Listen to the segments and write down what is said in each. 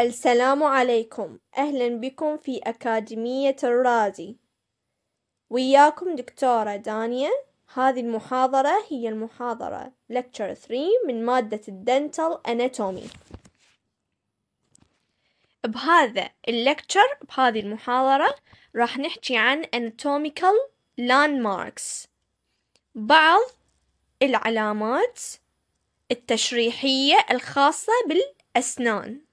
السلام عليكم أهلا بكم في أكاديمية الرازي وياكم دكتورة دانيا هذه المحاضرة هي المحاضرة lecture 3 من مادة الدنتال اناتومي بهذا اللكتشر بهذه المحاضرة راح نحكي عن anatomical landmarks بعض العلامات التشريحية الخاصة بالأسنان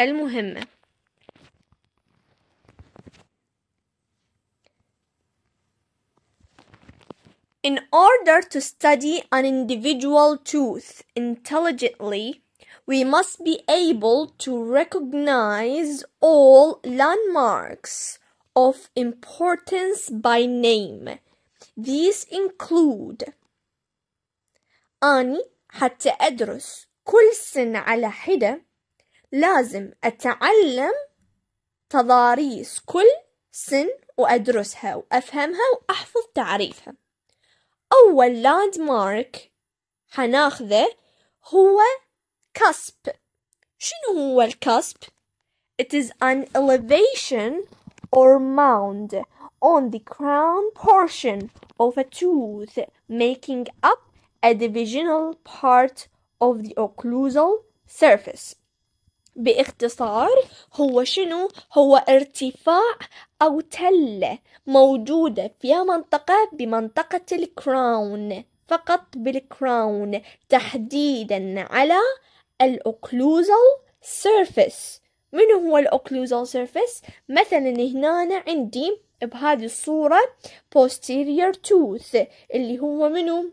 المهمة In order to study an individual tooth intelligently, we must be able to recognize all landmarks of importance by name. These include أني حتى أدرس كل سنة على حدة لازم أتعلم تضاريس كل سن وأدرسها وأفهمها وأحفظ تعريفها أول لاند مارك حناخذه هو كسب شنو هو الكسب؟ It is an elevation or mound on the crown portion of a tooth making up a divisional part of the occlusal surface باختصار هو شنو هو ارتفاع أو تلة موجودة في منطقة بمنطقة الكراون فقط بالكراون تحديدا على الأوكلوزال سيرفيس من هو الأوكلوزال سيرفيس مثلا هنا عندي بهذه الصورة posterior tooth اللي هو منو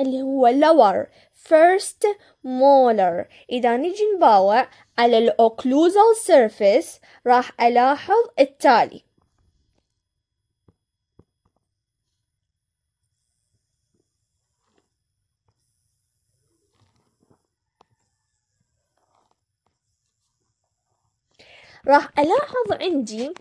اللي هو lower first molar إذا نجي نباوع على ال occlusal surface راح ألاحظ التالي راح ألاحظ عندي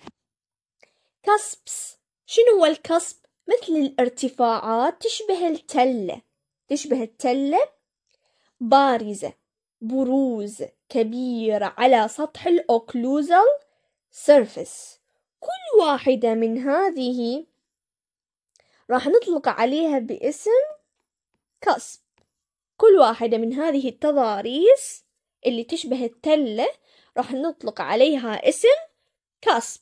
كسبس شنو هو الكسب مثل الارتفاعات تشبه التلة تشبه التلة بارزة بروز كبير على سطح الأوكلوزال سيرفس كل واحدة من هذه راح نطلق عليها باسم كسب كل واحدة من هذه التضاريس اللي تشبه التلة راح نطلق عليها اسم كسب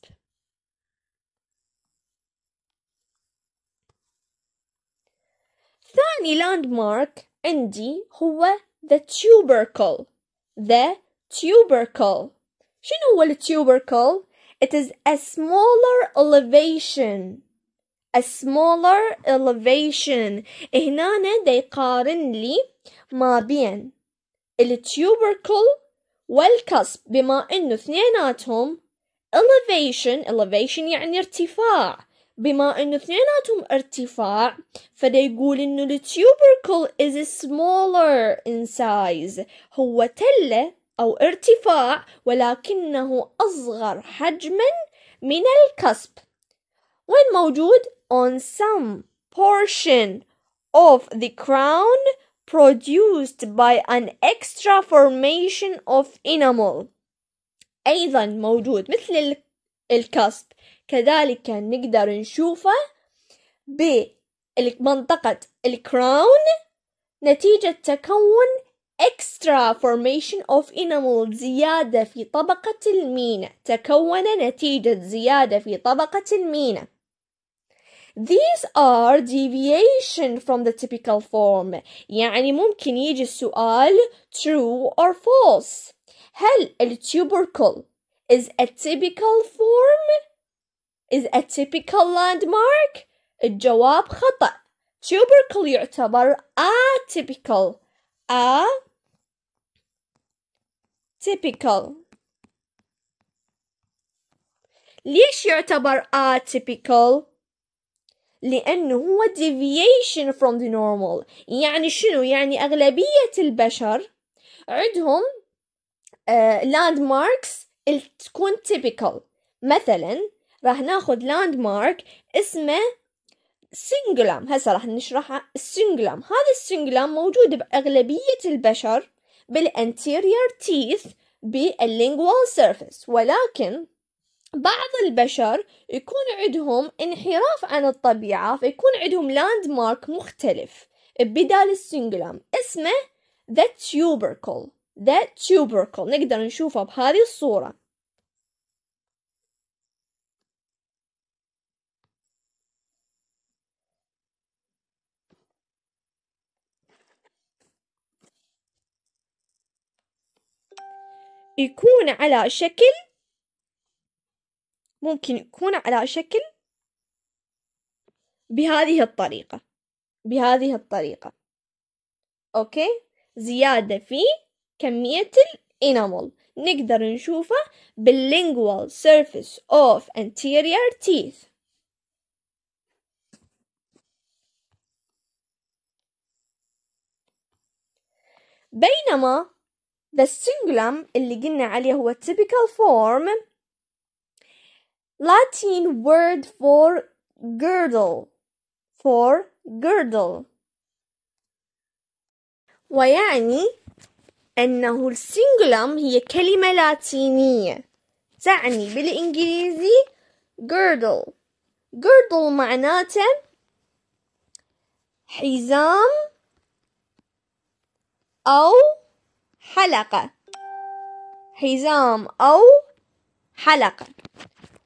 ثاني لاند مارك عندي هو the tubercle the tubercle شنو هو tubercle. it is a smaller elevation a smaller elevation هنا دا يقارن لي ما بين التوبركل والكسب بما انه اثنيناتهم elevation elevation يعني ارتفاع بما انه اثنيناتهم ارتفاع فديقول يقول انه التيوبركل is smaller in size هو تلة او ارتفاع ولكنه اصغر حجما من الكسب وين موجود on some portion of the crown produced by an extra formation of enamel أيضا موجود مثل الكسب كذلك نقدر نشوفه بمنطقة الكراون نتيجة تكون extra formation of enamel زيادة في طبقة المينا تكون نتيجة زيادة في طبقة المينا These are deviation from the typical form يعني ممكن يجي السؤال true or false هل التوبركل is a typical form is a typical landmark الجواب خطأ tubercle يعتبر atypical a typical ليش يعتبر atypical لأنه هو deviation from the normal يعني شنو يعني أغلبية البشر عندهم uh, landmarks تكون typical مثلا راح ناخذ لاند مارك اسمه سينجلام هسه راح نشرحها السينجلام هذا السنجلام موجود بأغلبية البشر بالانتيرير تيث باللينجوال سيرفيس ولكن بعض البشر يكون عندهم انحراف عن الطبيعة فيكون عندهم لاند مارك مختلف بدال السنجلام اسمه ذا تيوبركل ذا تيوبركل نقدر نشوفه بهذه الصورة يكون على شكل ممكن يكون على شكل بهذه الطريقة بهذه الطريقة أوكي زيادة في كمية الإنامول نقدر نشوفه باللينجوال surface of anterior teeth بينما The singulum اللي قلنا عليه هو typical form Latin word for girdle for girdle ويعني أنه السنجلم هي كلمة لاتينية تعني بالإنجليزي girdle girdle معناته حزام أو حلقة حزام أو حلقة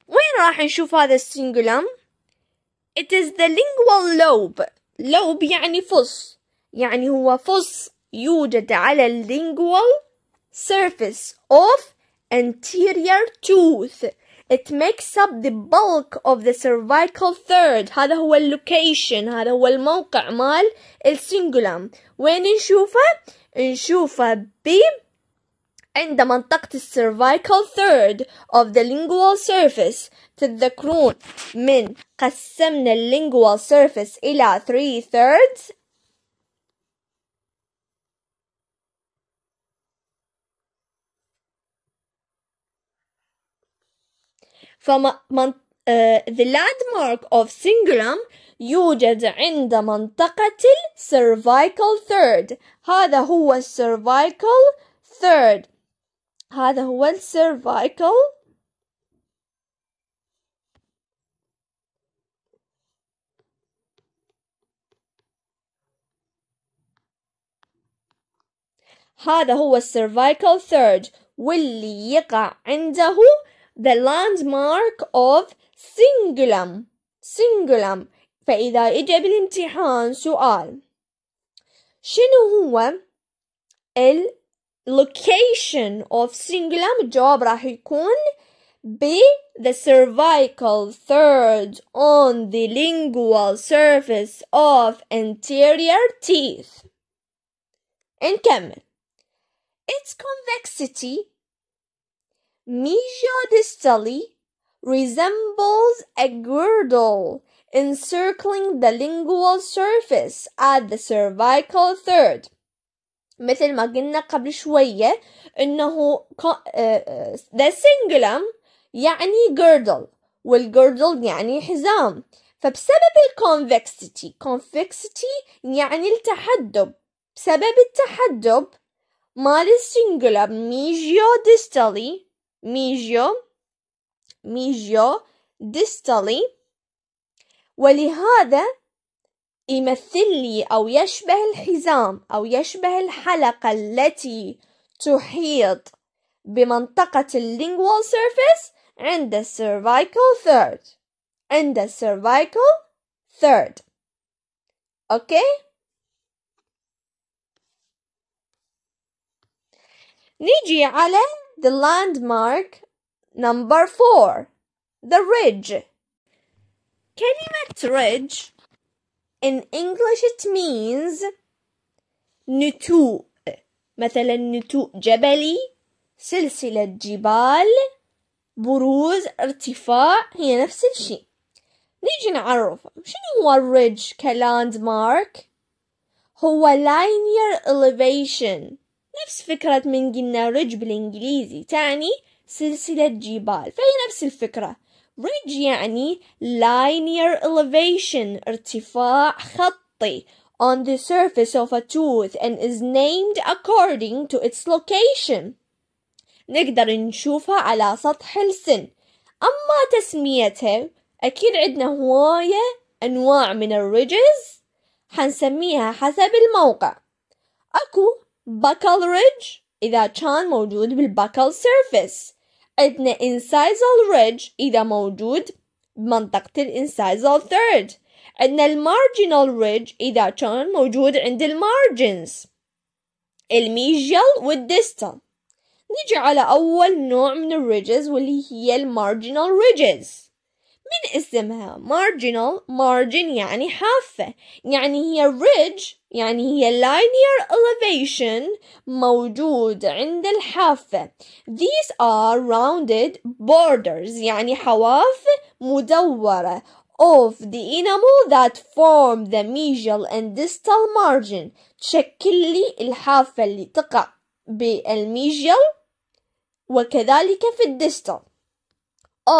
وين راح نشوف هذا السنجولم؟ It is the lingual lobe لوب يعني فص يعني هو فص يوجد على lingual surface of anterior tooth It makes up the bulk of the cervical third هذا هو اللوكيشن هذا هو الموقع مال السنجولم وين نشوفه؟ نشوف B عند منطقة السيرفايكال third of the lingual surface تتذكرون من قسمنا اللينجوال surface إلى 3 thirds فمنطقة uh, the landmark of سنجرام يوجد عند منطقة cervical third هذا هو cervical third هذا هو cervical هذا هو cervical third واللي يقع عنده the landmark of Singulam. Singulam. فإذا إجا بالامتحان سؤال شنو هو ال location of Singulam الجواب راح يكون ب the cervical third on the lingual surface of anterior teeth. come, Its convexity Mesia distally resembles a girdle encircling the lingual surface at the cervical third مثل ما قلنا قبل شوية انه the cingulum يعني girdle والgirdle يعني حزام فبسبب الconvexity convexity يعني التحدب بسبب التحدب مال السنجولم ميجيو ديستالي ميجيو ميجيو ديستالي ولهذا يمثل لي أو يشبه الحزام أو يشبه الحلقة التي تحيط بمنطقة اللينجوال سيرفيس عند السيرفايكل ثيرد عند السيرفايكل ثيرد أوكي نيجي على The landmark number four, the ridge. كلمة ridge in English it means نتوء مثلا نتوء جبلي سلسلة جبال بروز ارتفاع هي نفس الشيء نيجي نعرف شنو هو الريدج كلاند مارك هو linear elevation نفس فكرة من قلنا ريج بالإنجليزي تعني سلسلة جبال فهي نفس الفكرة ريج يعني linear elevation ارتفاع خطي on the surface of a tooth and is named according to its location نقدر نشوفها على سطح السن أما تسميتها أكيد عندنا هواية أنواع من الريجز حنسميها حسب الموقع أكو Buccal ridge إذا كان موجود بالبكال سيرفيس عندنا incisal ridge إذا موجود بمنطقة الانسايزال ثيرد عندنا المارجينال ريدج إذا كان موجود عند المارجنز الميجيال والديستال نجي على أول نوع من الريجز واللي هي المارجينال ريجز من اسمها marginal margin يعني حافة يعني هي ريدج يعني هي linear elevation موجود عند الحافة these are rounded borders يعني حواف مدورة of the enamel that form the medial and distal margin تشكل لي الحافة اللي تقع بالميجيال وكذلك في الديستال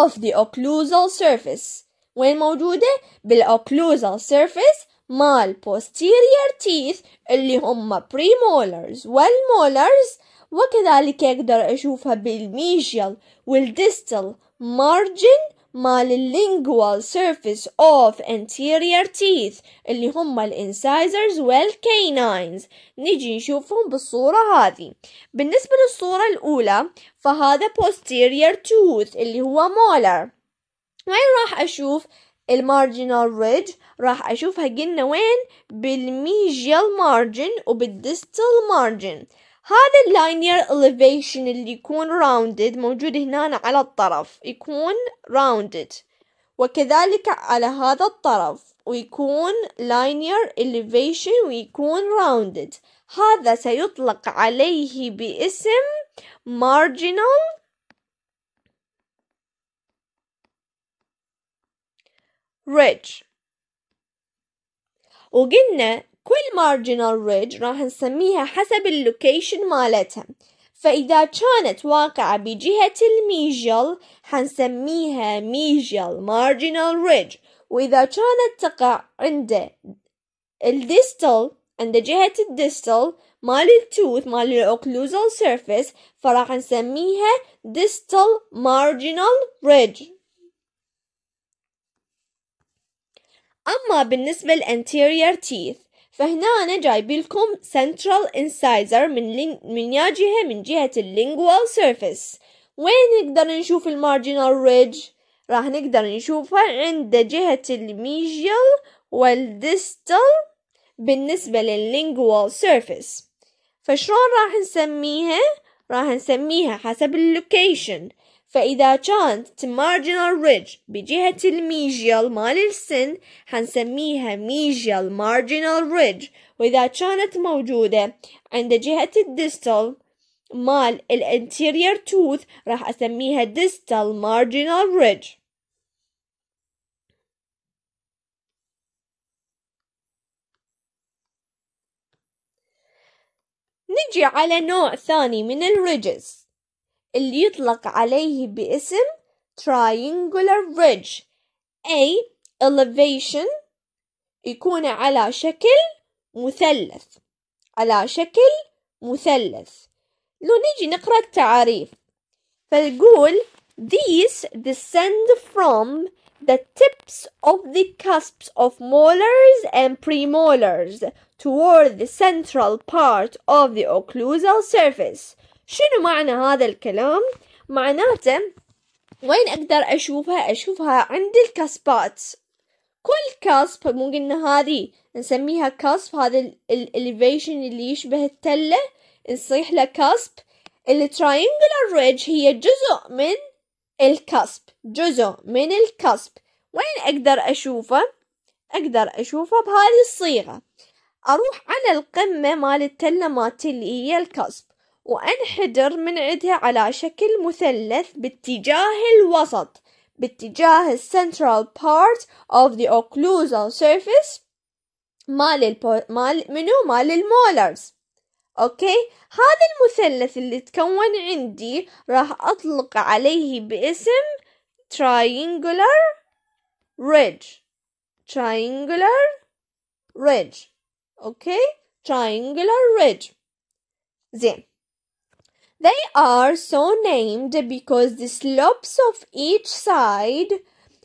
of the occlusal surface وين موجودة؟ بالاوكلوزال surface مال posterior teeth اللي هم premolars والmolars وكذلك أقدر أشوفها بالميجيال والديستال margin مال lingual surface of anterior teeth اللي هم الانسايزرز والكيناينز نجي نشوفهم بالصورة هذه بالنسبة للصورة الأولى فهذا posterior tooth اللي هو molar وين راح أشوف المارجنال ريدج راح اشوفها قلنا وين بالميجيال مارجن وبالديستال مارجن هذا اللاينير elevation اللي يكون راوندد موجود هنا على الطرف يكون راوندد وكذلك على هذا الطرف ويكون linear elevation ويكون rounded هذا سيطلق عليه باسم marginal ridge وقلنا كل marginal ridge راح نسميها حسب اللوكيشن مالتها فإذا كانت واقعة بجهة الميجل حنسميها ميجل marginal ridge وإذا كانت تقع عند الديستل عند جهة الديستل مال التوث مال الأوكلوزال سيرفيس فراح نسميها distal marginal ridge أما بالنسبة للأنتيريور تيث فهنا أنا جايب لكم central incisor من لين... من يا جهة من جهة اللينجوال سيرفيس وين نقدر نشوف المارجنال ريدج راح نقدر نشوفها عند جهة الميجيال والديستال بالنسبة لللينجوال سيرفيس فشلون راح نسميها راح نسميها حسب اللوكيشن فإذا كانت marginal ridge بجهة الميجيال مال السن هنسميها ميجيال marginal ridge وإذا كانت موجودة عند جهة الدستال مال الانتيرير توث راح أسميها distal marginal ridge نجي على نوع ثاني من الريجز اللي يطلق عليه باسم triangular ridge أي elevation يكون على شكل مثلث على شكل مثلث لو نيجي نقرأ التعاريف فنقول These descend from the tips of the cusps of molars and premolars toward the central part of the occlusal surface شنو معنى هذا الكلام معناته وين اقدر اشوفها اشوفها عند الكاسبات كل كاسب مو قلنا هذه نسميها كاسب هذا الاليفيشن اللي يشبه التله نصيح له كاسب التراينجلر ريج هي جزء من الكسب جزء من الكسب وين أقدر أشوفه أقدر أشوفه بهذه الصيغة أروح على القمة مال التلة مالتي اللي هي الكسب وأنحدر من عدها على شكل مثلث باتجاه الوسط باتجاه السنترال بارت of the occlusal surface مال مال منو مال المولرز اوكي هذا المثلث اللي تكون عندي راح اطلق عليه باسم triangular ridge triangular ridge اوكي triangular ridge زين They are so named because the slopes of each side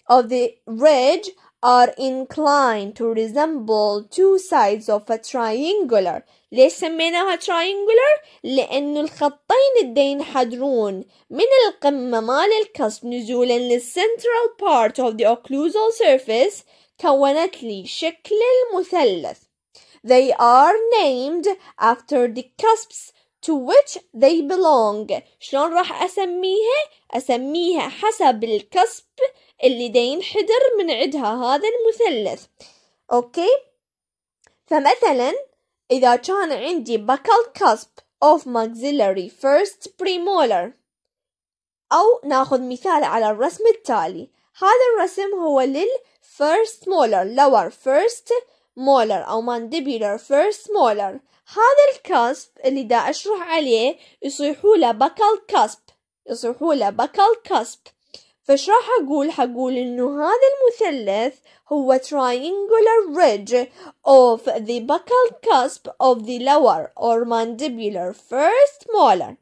of the ridge are inclined to resemble two sides of a triangular ليش سميناها triangular؟ لأنه الخطين الدا ينحدرون من القمة مال القصب نزولا للcentral part of the occlusal surface كونت لي شكل المثلث They are named after the cusps to which they belong شلون راح أسميها؟ أسميها حسب الكسب اللي دين حدر من عدها هذا المثلث أوكي؟ فمثلا إذا كان عندي buccal cusp of maxillary first premolar أو ناخذ مثال على الرسم التالي هذا الرسم هو لل first molar lower first molar أو mandibular first molar هذا الكسب اللي دا أشرح عليه يصيحوا له بكل كسب يصيحوا له بكل كسب فش راح أقول حقول إنه هذا المثلث هو triangular ridge of the buccal cusp of the lower or mandibular first molar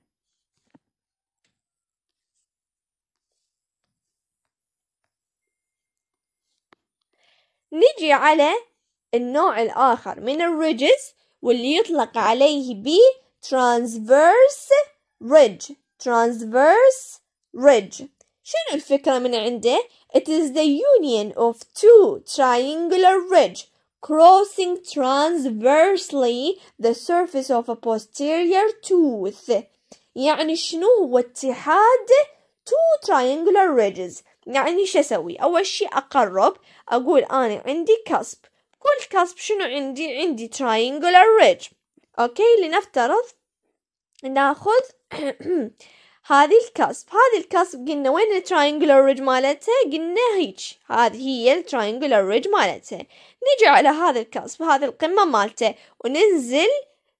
نجي على النوع الآخر من الريجز واللي يطلق عليه ب transverse ridge transverse ridge شنو الفكرة من عنده؟ It is the union of two triangular ridge crossing transversely the surface of a posterior tooth يعني شنو هو اتحاد two triangular ridges يعني شو اسوي اول شيء اقرب اقول انا عندي كسب والكسب شنو عندي عندي triangular ridge أوكي لنفترض ناخذ هذه الكسب هذه الكسب قلنا وين triangular ridge مالتها قلنا هيج هذه هي triangular ridge مالتها نجي على هذا الكسب هذه القمة مالته وننزل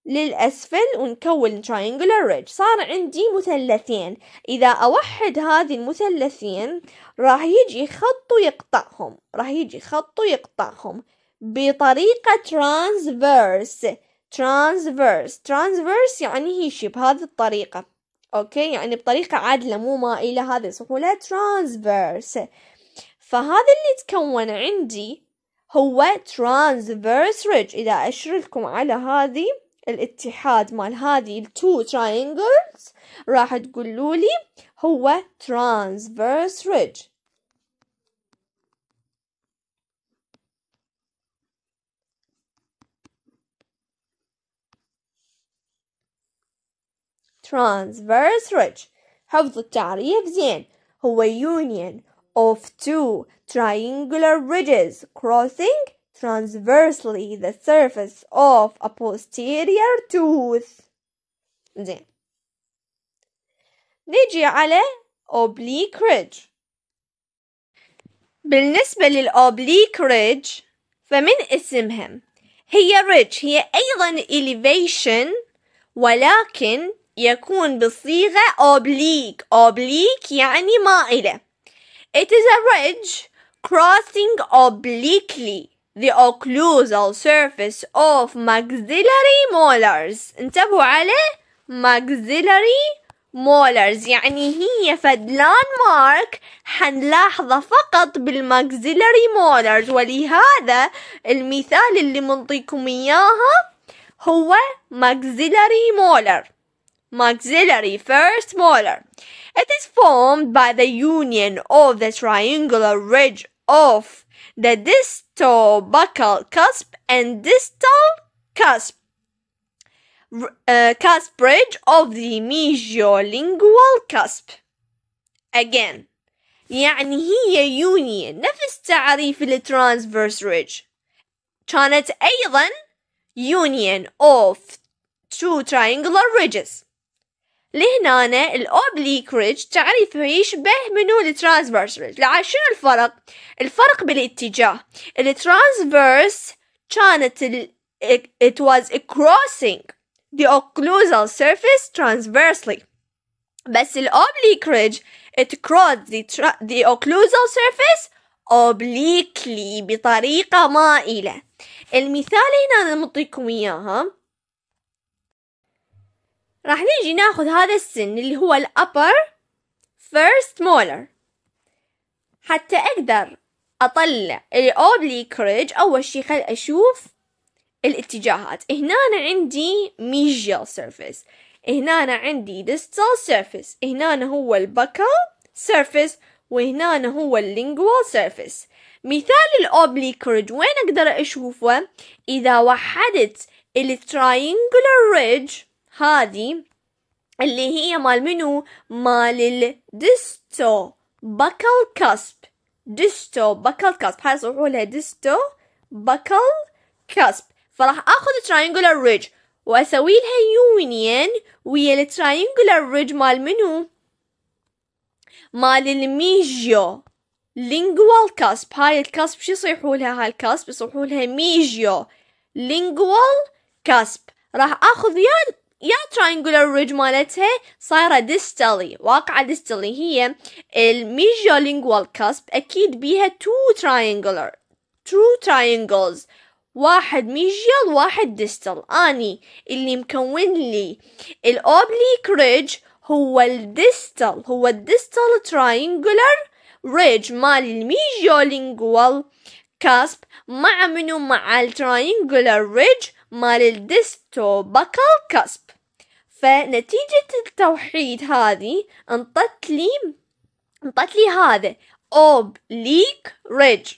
للأسفل ونكون triangular ridge صار عندي مثلثين إذا أوحد هذه المثلثين راح يجي خط ويقطعهم راح يجي خط ويقطعهم بطريقة ترانسفيرس ترانسفيرس ترانسفيرس يعني هي شي بهذه الطريقة أوكي يعني بطريقة عادلة مو مائلة هذا سهولة ترانسفيرس فهذا اللي تكون عندي هو ترانسفيرس ريج إذا أشرلكم على هذه الاتحاد مال هذه التو تراينجلز راح تقولوا لي هو ترانسفيرس ريج transverse هضطري of a union of two triangular ridges crossing transversely the surface of a posterior tooth زين نجي على oblique ridge بالنسبة للأوبليك ريدج فمن اسمها هي ريدج هي أيضا elevation ولكن يكون بالصيغة oblique oblique يعني مائلة It is a ridge crossing obliquely the occlusal surface of maxillary molars انتبهوا على maxillary molars يعني هي فدلان مارك حنلاحظه فقط بالماكسيلري مولرز ولهذا المثال اللي منطيكم إياها هو maxillary مولر maxillary first molar. It is formed by the union of the triangular ridge of the distal buccal cusp and distal cusp. Uh, cusp ridge of the mesialingual cusp. Again, يعني هي union نفس تعريف الترانسverse ridge كانت أيضا union of two triangular ridges لهنا الأوبليك ريدج تعرف يشبه منو الترانسفيرس ريدج شنو الفرق؟ الفرق بالاتجاه الترانسفيرس كانت ال it was crossing the occlusal surface transversely بس الأوبليك ريدج it crossed the, the occlusal surface obliquely بطريقة مائلة المثال هنا أنا نعطيكم إياها راح نيجي ناخذ هذا السن اللي هو الأبر first molar حتى أقدر أطلع الأوبليك ريج أول شي خل أشوف الاتجاهات هنا أنا عندي ميجيال سيرفيس هنا أنا عندي ديستال سيرفيس هنا أنا هو البكال سيرفيس وهنا أنا هو اللينجوال سيرفيس مثال الأوبليك ريج وين أقدر أشوفه إذا وحدت الترينجولر ريج هذه اللي هي مال منو مال الدستو بكل كسب دستو بكل كسب حيصيحوا لها دستو بكل كسب فراح اخذ تراينجولار ريج واسوي لها يونيون ويا التراينجولار ريج مال منو مال الميجيو لينجوال كاسب هاي الكاسب شو يصيحوا لها هاي الكاسب يصيحوا لها ميجيو لينجوال كاسب راح اخذ يا يا ترينجولار ريج مالتها صايرة ديستالي واقعة ديستالي هي الميجيولينجوال كاسب أكيد بيها تو ترينجولار تو ترينجلز واحد ميجيال واحد ديستال أني اللي مكون لي الأوبليك ريج هو الديستال هو الديستال ترينجولار ريج مال الميجيولينجوال كاسب مع منو مع الترينجولار ريج مال الديستو بكال كاسب فنتيجة التوحيد هذه انطت لي انطت لي هذا أوب ليك ريج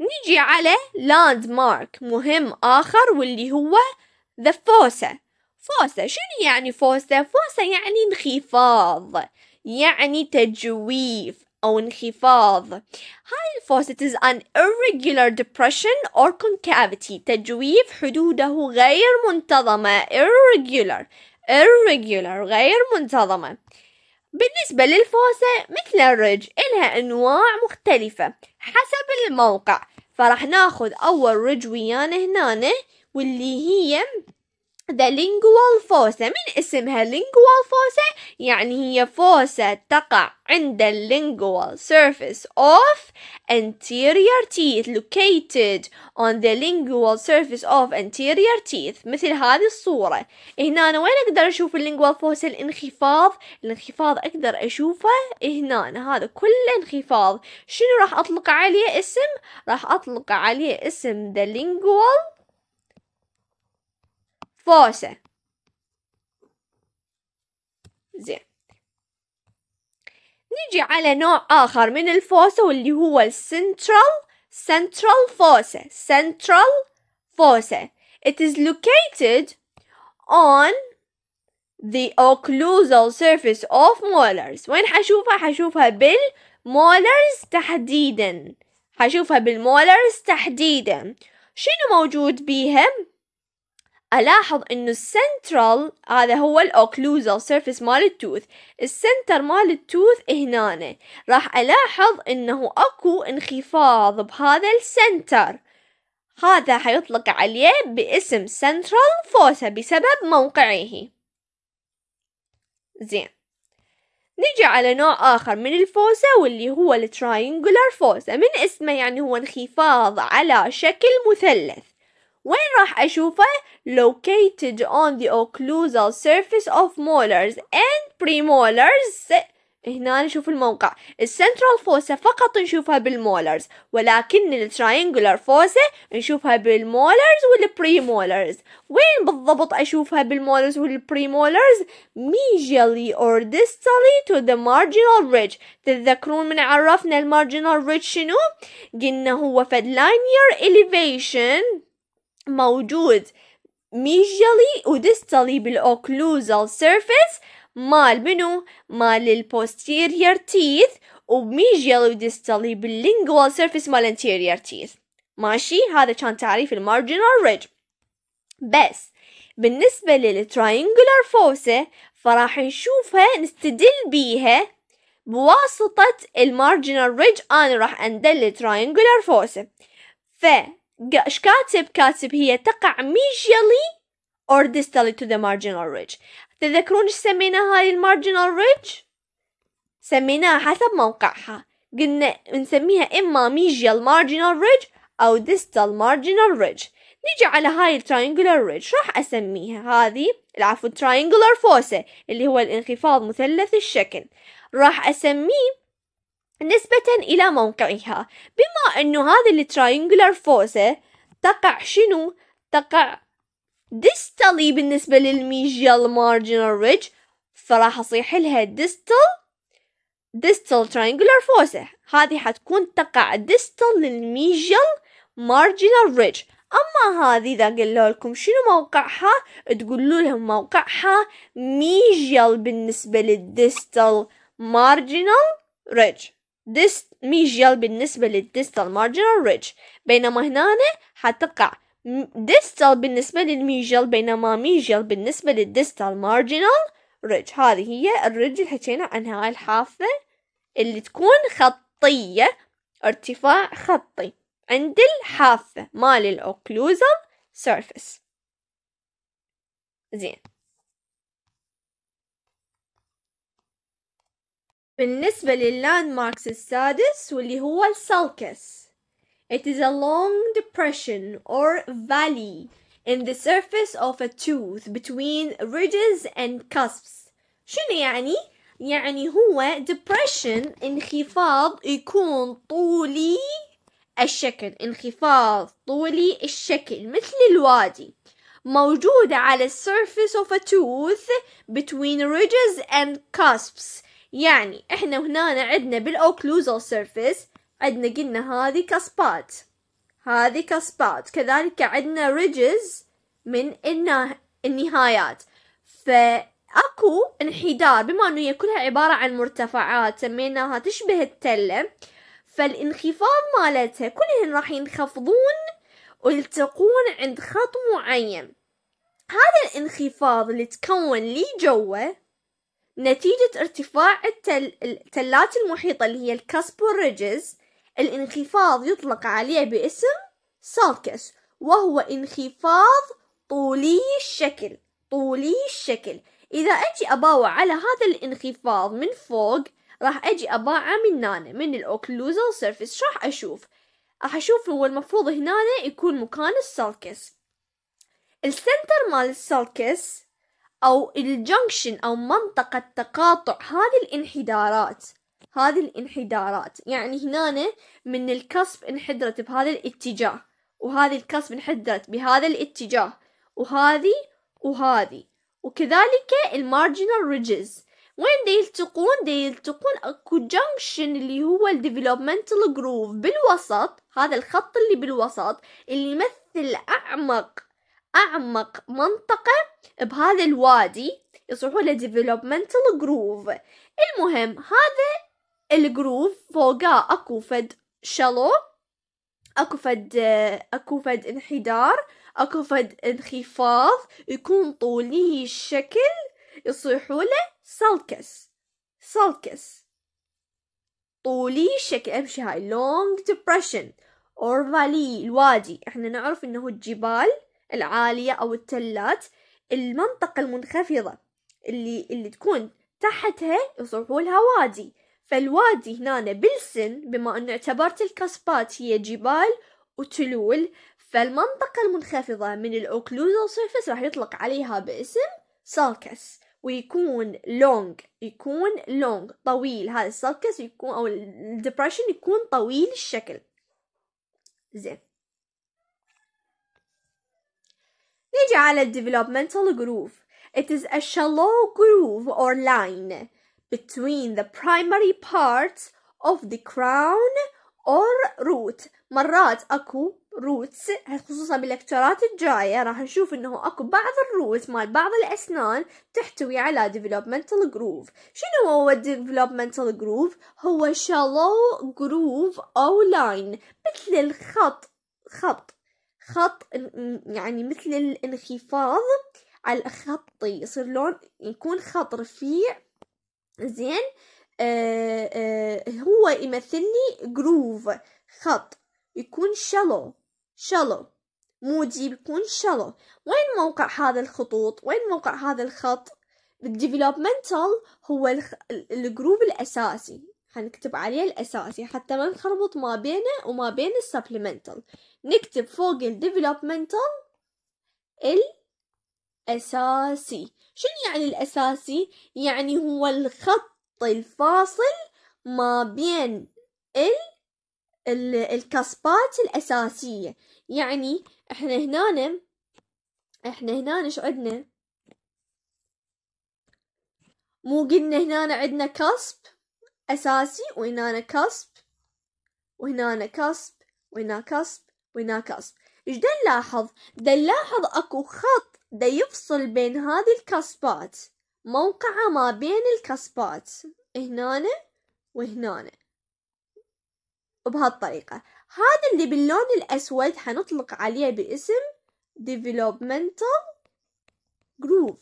نجي على لاند مارك مهم آخر واللي هو ذا فوسة فوسة شنو يعني فوسة؟ فوسة يعني انخفاض يعني تجويف أو انخفاض هاي الفوسيتز an irregular depression or concavity تجويف حدوده غير منتظمة irregular irregular غير منتظمة بالنسبة للفوسة مثل الرج إلها أنواع مختلفة حسب الموقع فرح ناخذ أول رج ويانا هنا واللي هي واحدة lingual fossa من اسمها lingual fossa يعني هي فوسة تقع عند lingual surface of anterior teeth located on the lingual surface of anterior teeth مثل هذه الصورة هنا أنا وين أقدر أشوف lingual fossa الانخفاض الانخفاض أقدر أشوفه هنا هذا كله انخفاض شنو راح أطلق عليه اسم راح أطلق عليه اسم the lingual فوسة زين نيجي على نوع آخر من الفوسة واللي هو السنترال central fossa central fossa it is located on the occlusal surface of molars وين حشوفها حشوفها بالمولرز تحديدا حشوفها بالمولرز تحديدا شنو موجود بيها ألاحظ إنه السنترال هذا هو الأوكلوزال سيرفيس مال التوث السنتر مال التوث هنا راح ألاحظ إنه أكو انخفاض بهذا السنتر هذا حيطلق عليه باسم سنترال فوسا بسبب موقعه زين نجي على نوع آخر من الفوسا واللي هو التراينجولار فوسا من اسمه يعني هو انخفاض على شكل مثلث وين راح أشوفه؟ located on the occlusal surface of molars and premolars هنا نشوف الموقع السنترال فوسا فقط نشوفها بالمولرز ولكن التراينجولار فوسا نشوفها بالمولرز والبريمولرز وين بالضبط أشوفها بالمولرز والبريمولرز medially or distally to the marginal ridge تتذكرون من عرفنا المارجنال ridge شنو قلنا هو فد linear elevation موجود ميجلي وديستالي بالأوكلوزال سيرفيس مال منو؟ مال البوستيرير تيث وميجيال وديستالي باللينجوال سيرفيس مال انتيرير تيث ماشي هذا كان تعريف المارجنال ريج بس بالنسبة للتراينجولار فوسة فراح نشوفها نستدل بيها بواسطة المارجنال ريج أنا راح أندل التراينجولار فوسة ف ايش كاتب كاتب هي تقع ميجيالي or distally to the marginal ridge تذكرون ايش سمينا هاي المارجنال ريدج سميناها حسب موقعها قلنا نسميها اما ميجيال مارجنال ريدج او ديستال مارجنال ريدج نيجي على هاي التراينجولار ريدج راح اسميها هذه العفو تراينجولار فوسا اللي هو الانخفاض مثلث الشكل راح اسميه نسبة إلى موقعها بما أنه هذه التراينجلر فوسة تقع شنو؟ تقع ديستالي بالنسبة للميجيال مارجنال ريج فراح أصيح لها ديستال ديستال تراينجلر فوسة هذه حتكون تقع ديستال للميجيال مارجنال ريج أما هذه إذا قالوا لكم شنو موقعها تقولوا لهم موقعها ميجيال بالنسبة للديستال مارجنال ridge ميجيال بالنسبة للديستال مارجنال ريدج بينما هنا حتقع ديستال بالنسبة للميجيال بينما ميجيال بالنسبة للديستال مارجنال ريدج هذه هي الريدج اللي حكينا عنها الحافة اللي تكون خطية ارتفاع خطي عند الحافة مال الأوكلوزال سيرفيس زين بالنسبة لللاند ماركس السادس واللي هو السلكس It is a long depression or valley in the surface of a tooth between ridges and cusps شنو يعني؟ يعني هو depression انخفاض يكون طولي الشكل انخفاض طولي الشكل مثل الوادي موجودة على surface of a tooth between ridges and cusps يعني احنا هنا عندنا بالاوكلوزال سيرفيس عندنا قلنا هذه كسبات هذه كسبات كذلك عندنا ريدجز من الناه... النهايات فأكو انحدار بما أنه هي كلها عبارة عن مرتفعات سميناها تشبه التلة فالانخفاض مالتها كلهن راح ينخفضون ويلتقون عند خط معين هذا الانخفاض اللي تكون لي جوه نتيجة ارتفاع التل... التلات المحيطة اللي هي الكاسبور ريجز الانخفاض يطلق عليه باسم سالكس وهو انخفاض طولي الشكل طولي الشكل إذا أجي أباوع على هذا الانخفاض من فوق راح أجي أباعه من هنا من الأوكلوزال سيرفيس شو راح أشوف راح أشوف هو المفروض هنا يكون مكان السالكس السنتر مال السالكس أو الجنكشن أو منطقة تقاطع هذه الانحدارات هذه الانحدارات يعني هنا من الكسب انحدرت بهذا الاتجاه وهذه الكسب انحدرت بهذا الاتجاه وهذه وهذه وكذلك المارجنال ريجز وين دي يلتقون دي يلتقون اكو جنكشن اللي هو الديفلوبمنتال جروف بالوسط هذا الخط اللي بالوسط اللي يمثل اعمق أعمق منطقة بهذا الوادي يصلحوا له ديفلوبمنتال جروف المهم هذا الجروف فوقه اكو فد شلو اكو فد اكو فد انحدار اكو فد انخفاض يكون طولي الشكل يصيحوا له سلكس سلكس طولي الشكل امشي هاي لونج ديبرشن اور فالي الوادي احنا نعرف انه الجبال العالية أو التلات المنطقة المنخفضة اللي اللي تكون تحتها يصبحوا لها وادي فالوادي هنا بالسن بما أنه اعتبرت الكسبات هي جبال وتلول فالمنطقة المنخفضة من الأوكلوزال سيرفيس راح يطلق عليها باسم سالكس ويكون لونج يكون لونج طويل هذا السالكس يكون أو الدبريشن يكون طويل الشكل زين نيجي على ال developmental groove It is a shallow groove or line between the primary parts of the crown or root مرات اكو roots خصوصا باللكتشرات الجاية راح نشوف انه اكو بعض الروت مال بعض الاسنان تحتوي على developmental groove شنو هو developmental groove هو shallow groove او line مثل الخط خط خط يعني مثل الانخفاض على خطي يصير لون يكون خط رفيع زين آه آه هو يمثلني جروف خط يكون شالو مو موجي بيكون شالو وين موقع هذا الخطوط وين موقع هذا الخط بالديفلوبمنتال هو الجروب الاساسي حنكتب عليه الأساسي يعني حتى ما نخربط ما بينه وما بين السبليمنتال نكتب فوق الديفلوبمنتال الأساسي شنو يعني الأساسي؟ يعني هو الخط الفاصل ما بين ال الكسبات الأساسية يعني احنا هنا احنا هنا ايش عندنا مو قلنا هنا عندنا كسب أساسي وهنا كسب وهنا كسب وهنا كسب وهنا كسب إيش دا نلاحظ؟ دا نلاحظ أكو خط دا يفصل بين هذه الكسبات موقعة ما بين الكسبات هنا وهنا وبهالطريقة هذا اللي باللون الأسود حنطلق عليه باسم developmental groove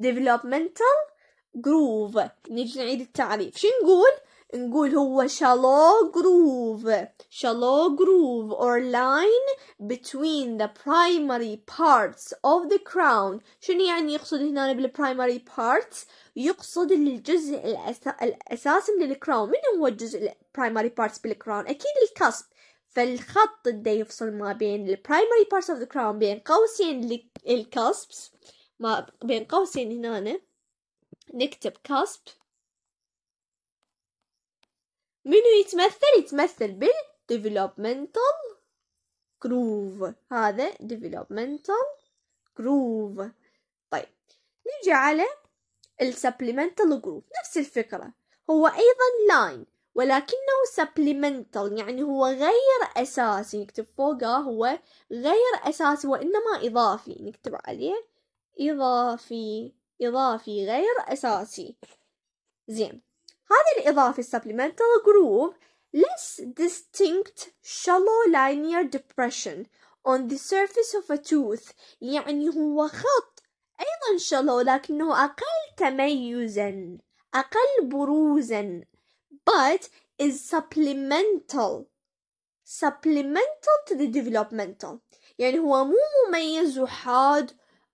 developmental جروف نيجي نعيد التعريف شو نقول نقول هو shallow groove shallow groove or line between the primary parts of the crown شنو يعني يقصد هنا بالبرايمري parts يقصد الجزء الأس... الأساسي من الكراون من هو الجزء primary parts بالكراون أكيد الكسب فالخط اللي يفصل ما بين البرايمري parts of the crown بين قوسين الكسبس ما بين قوسين هنا نكتب كاسب منو يتمثل يتمثل بال developmental groove هذا developmental groove طيب نيجي على supplemental groove نفس الفكرة هو أيضا لاين ولكنه supplemental يعني هو غير أساسي نكتب فوقه آه، هو غير أساسي وإنما إضافي نكتب عليه إضافي إضافي غير أساسي زين هذا الإضافي supplemental group less distinct shallow linear depression on the surface of a tooth يعني هو خط أيضا shallow لكنه أقل تميزا أقل بروزا but is supplemental supplemental to the developmental يعني هو مو مميز وحاد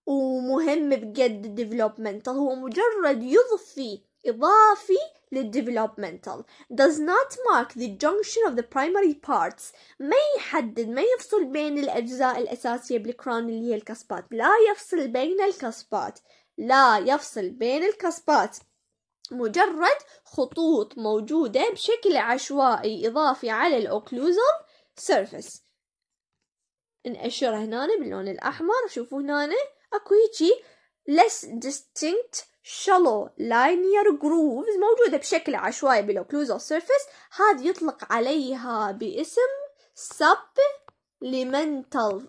ومهم بجد developmental هو مجرد يضفي إضافي للdevelopmental does not mark the junction of the primary parts ما يحدد ما يفصل بين الأجزاء الأساسية بالكران اللي هي الكسبات لا يفصل بين الكسبات لا يفصل بين الكسبات مجرد خطوط موجودة بشكل عشوائي إضافي على الأوكلوزال سيرفيس نأشر هنا باللون الأحمر شوفوا هنا اكو هيجي less distinct shallow linear grooves موجودة بشكل عشوائي بالأوكلوزال surface هذه يطلق عليها باسم supplemental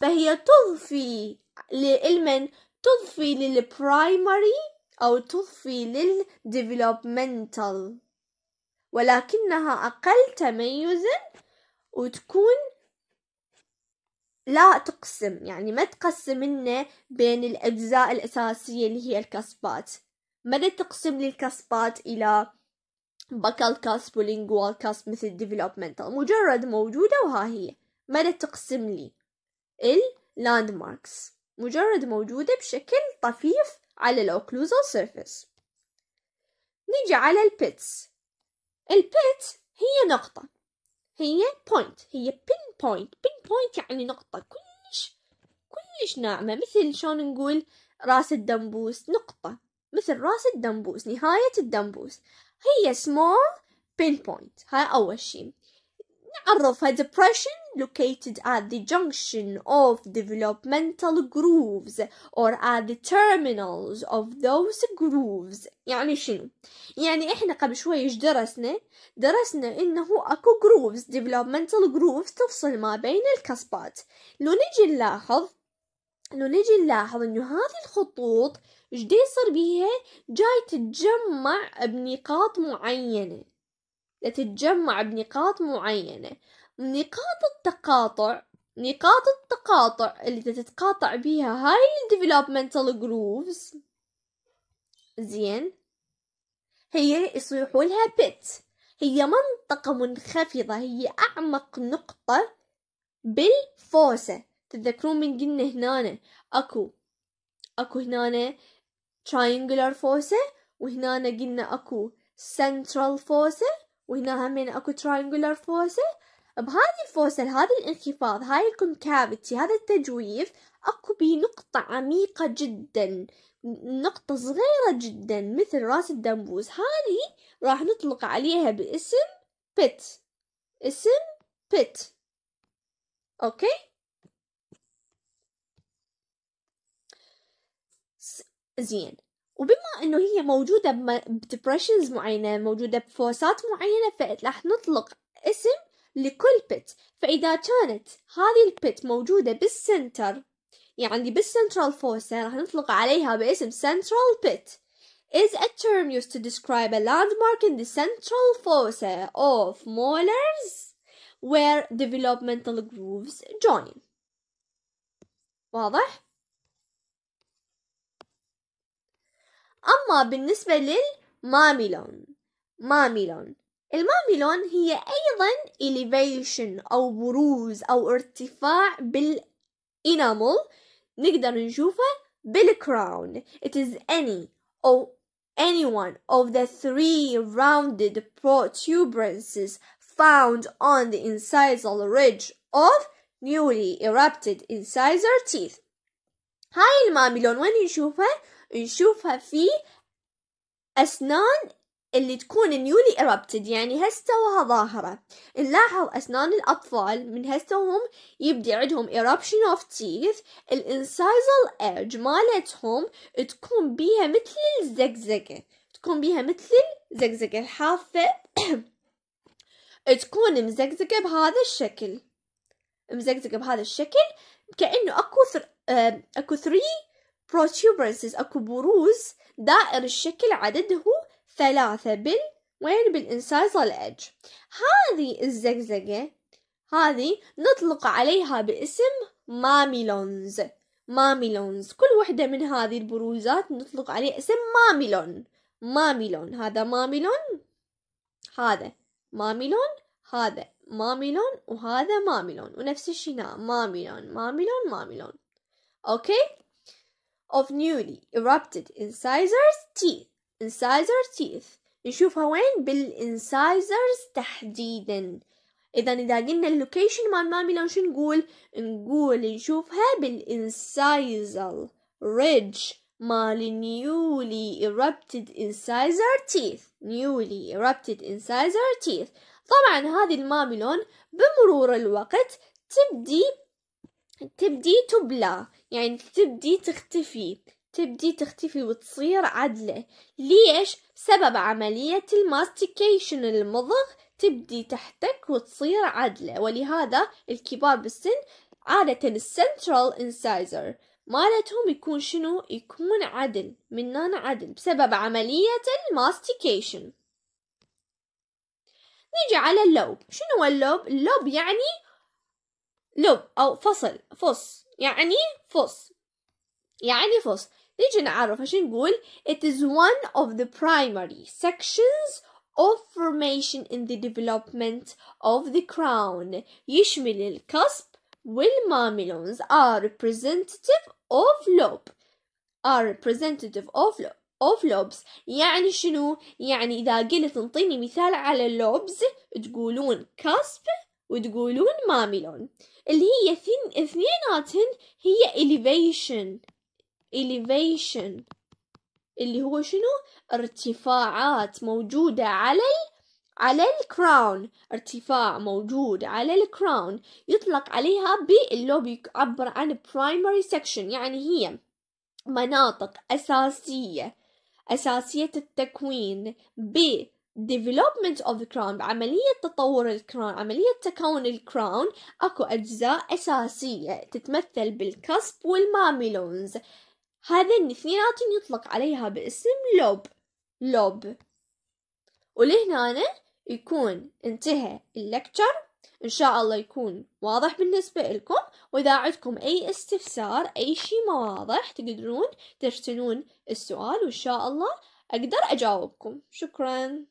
فهي تضفي للمن تضفي للبرايمري أو تضفي للديفلوبمنتال ولكنها أقل تميزا وتكون لا تقسم يعني ما تقسم لنا بين الأجزاء الأساسية اللي هي الكسبات ما تقسم للكسبات الكسبات إلى بكال كاسب ولينجوال كاسب مثل ديفلوبمنتال مجرد موجودة وها هي ما تقسم لي اللاند ماركس مجرد موجودة بشكل طفيف على الأوكلوزال سيرفيس نيجي على البيتس البيت هي نقطة هي point هي pin point pin point يعني نقطة كلش كلش ناعمة مثل شلون نقول راس الدمبوس نقطة مثل راس الدمبوس نهاية الدمبوس هي small بوينت هاي أول شي نعرفها depression located at the junction of developmental grooves or at the terminals of those grooves يعني شنو؟ يعني احنا قبل شوي ايش درسنا؟ درسنا انه اكو grooves developmental grooves تفصل ما بين الكسبات لو نجي نلاحظ لو نجي نلاحظ انه هذه الخطوط جدي يصير بيها جاي تتجمع بنقاط معينة لتتجمع بنقاط معينة نقاط التقاطع نقاط التقاطع اللي تتقاطع بيها هاي الديفلوبمنتال جروفز زين هي يصيحوا لها بت هي منطقة منخفضة هي أعمق نقطة بالفوسة تتذكرون من قلنا هنا أكو أكو هنا triangular فوسة وهنا قلنا أكو سنترال فوسة وهنا همين اكو تراينجولار فوسل بهذه الفوسل هذا الانخفاض هاي الكونكافيتي هذا التجويف اكو بيه نقطة عميقة جدا نقطة صغيرة جدا مثل راس الدمبوز هذه راح نطلق عليها باسم بيت اسم بيت اوكي زين وبما انه هي موجودة بدبريشنز معينة موجودة بفوسات معينة فراح نطلق اسم لكل بت فاذا كانت هذه البت موجودة بالسنتر يعني بالسنترال فوسة راح نطلق عليها باسم central pit is a term used to describe a landmark in the central fossa of molars where developmental grooves join واضح؟ أما بالنسبة للماميلون ماميلون الماميلون هي أيضا elevation أو بروز أو ارتفاع بالإنامل نقدر نشوفه بالكراون it is any any anyone of the three rounded protuberances found on the incisal ridge of newly erupted incisor teeth هاي الماميلون وين نشوفه نشوفها في أسنان اللي تكون نيولي erupted يعني هسه ظاهرة نلاحظ أسنان الأطفال من هسه وهم يبدي عندهم eruption of teeth الانسايزل إيج مالتهم تكون بيها مثل الزقزقة تكون بيها مثل الزقزقة الحافة تكون مزقزقة بهذا الشكل مزقزقة بهذا الشكل كأنه أكو ثر... آه، أكو ثري protuberances أكو بروز دائر الشكل عدده ثلاثة بال وين بالانسايزال ايدج هذه الزقزقة هذه نطلق عليها باسم ماميلونز ماميلونز كل وحدة من هذه البروزات نطلق عليها اسم ماميلون ماميلون هذا ماميلون هذا ماميلون هذا ماميلون وهذا ماميلون ونفس الشيء هنا ماميلون ماميلون ماميلون اوكي of newly erupted incisors teeth incisor teeth نشوفها وين بالincisors تحديدا إذا إذا قلنا اللوكيشن مال ماميلا شو نقول نقول نشوفها بالincisal ridge مال newly erupted incisor teeth newly erupted incisor teeth طبعا هذه الماميلون بمرور الوقت تبدي تبدي تبلى يعني تبدي تختفي تبدي تختفي وتصير عدلة ليش؟ سبب عملية الماستيكيشن المضغ تبدي تحتك وتصير عدلة ولهذا الكبار بالسن عادة السنترال انسايزر مالتهم يكون شنو؟ يكون عدل من نان عدل بسبب عملية الماستيكيشن نيجي على اللوب شنو هو اللوب؟ اللوب يعني لوب أو فصل فص يعني فص يعني فص نيجي نعرف عشان نقول it is one of the primary sections of formation in the development of the crown يشمل الكسب والماميلونز are representative of lobe are representative of lobe of lobes يعني شنو؟ يعني إذا قلت انطيني مثال على lobes تقولون كسب وتقولون ماميلون اللي هي اثنيناتهن هي elevation elevation اللي هو شنو ارتفاعات موجودة على ال على الكراون ارتفاع موجود على الكراون يطلق عليها باللو بيعبر عن primary section يعني هي مناطق أساسية أساسية التكوين ب development of the crown عملية تطور الكراون عملية تكون الكراون أكو أجزاء أساسية تتمثل بالكسب والماميلونز هذين الاثنيناتن يطلق عليها باسم لوب لوب ولهنا يكون انتهى اللكتشر إن شاء الله يكون واضح بالنسبة لكم وإذا عندكم أي استفسار أي شيء ما واضح تقدرون ترسلون السؤال وإن شاء الله أقدر أجاوبكم شكراً